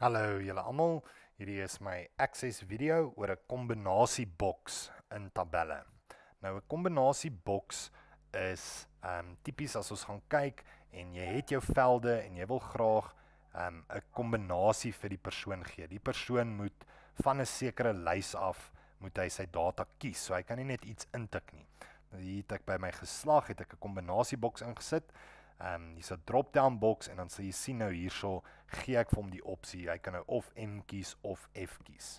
Hallo julle almal. Hierdie is my access video oor 'n kombinasieboks in tabelle. Nou 'n kombinasieboks is ehm um, tipies as ons gaan kyk en jy het jou velde en jy wil graag ehm um, 'n kombinasie vir die persoon gee. Die persoon moet van 'n sekere lys af moet hy sy data kies. So hy kan nie net iets intik nie. Nou hier het ek by my geslag het ek 'n kombinasieboks ingesit. Ehm um, hier's 'n drop-down box en dan sal jy sien nou hierso gee ek vir hom die opsie. Hy kan nou of M kies of F kies.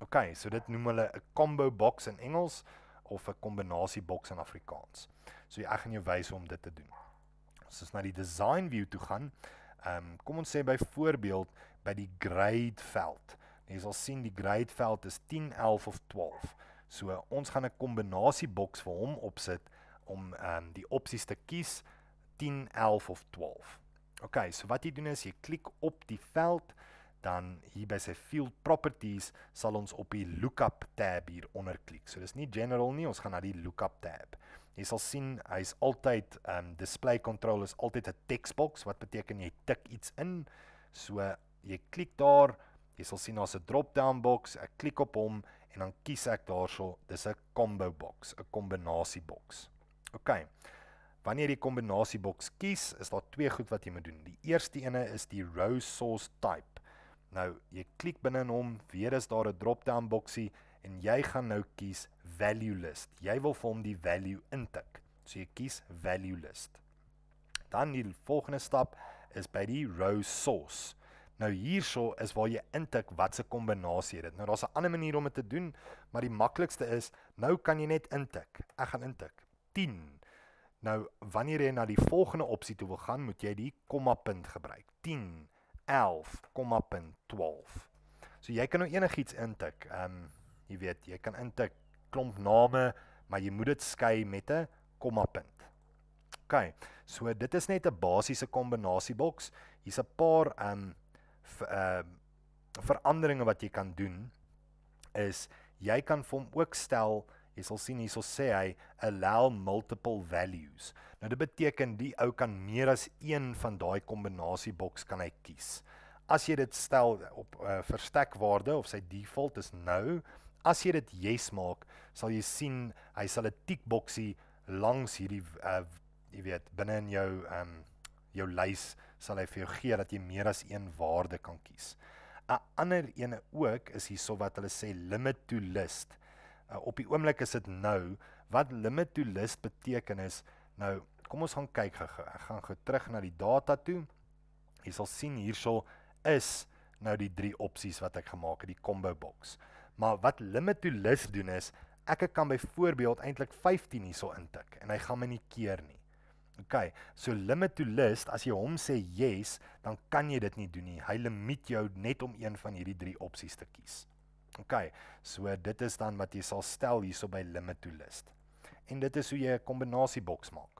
OK, so dit noem hulle 'n combo box in Engels of 'n kombinasie boks in Afrikaans. So ek gaan jou wys hoe om dit te doen. As ons na die design view toe gaan, ehm um, kom ons sê byvoorbeeld by die grade veld. Nou, jy sal sien die grade veld is 10, 11 of 12. So ons gaan 'n kombinasie boks vir hom opsit om ehm um, die opsies te kies 10, 11 of 12. OK, so wat jy doen is jy klik op die veld dan hier by sy field properties sal ons op die lookup tab hier onder klik. So dis nie general nie, ons gaan na die lookup tab. Jy sal sien hy's altyd um display control is altyd 'n teksbox wat beteken jy tik iets in. So jy klik daar, jy sal sien daar's 'n drop down box. Ek klik op hom en dan kies ek daarso, dis 'n combo box, 'n kombinasie boks. OK. Wanneer jy die kombinasieboks kies, is daar twee goed wat jy moet doen. Die eerste ene is die row source type. Nou, jy klik binne in hom, weer is daar 'n drop-down boksie en jy gaan nou kies value list. Jy wil vir hom die value intik. So jy kies value list. Dan die volgende stap is by die row source. Nou hierso is waar jy intik watse kombinasie dit. Nou daar's 'n ander manier om dit te doen, maar die maklikste is nou kan jy net intik. Ek gaan intik 10 Nou wanneer jy na die volgende opsie toe wil gaan, moet jy die komma punt gebruik. 10, 11, 12. So jy kan nou enigiets intik. Ehm um, jy weet, jy kan intik klomp name, maar jy moet dit skei met 'n komma punt. OK. So dit is net 'n basiese kombinasieboks. Hier's 'n paar ehm um, ehm uh, veranderinge wat jy kan doen is jy kan vir hom ook stel jy sal sien hierso sê hy allow multiple values. Nou dit beteken die ou kan meer as een van daai kombinasie boks kan hy kies. As jy dit stel op uh, verstekwaarde of sy default is nou, as jy dit yes maak, sal jy sien hy sal 'n tick boksie langs hierdie uh, jy weet binne in jou ehm um, jou lys sal hy vir jou gee dat jy meer as een waarde kan kies. 'n Ander ene ook is hierso wat hulle sê limit to list uh, op die oomblik is dit nou wat limit to list beteken is nou kom ons gaan kyk gou ek gaan gou terug na die data toe jy sal sien hiersou is nou die drie opsies wat ek gemaak het die combo box maar wat limit to list doen is ek kan byvoorbeeld eintlik 15 hierso intik en hy gaan my nie keer nie Oké, okay, so limit to list as jy hom sê yes, dan kan jy dit nie doen nie. Hy limiteer jou net om een van hierdie drie opsies te kies. OK. So dit is dan wat jy sal stel hierso by limit to list. En dit is hoe jy 'n kombinasieboks maak.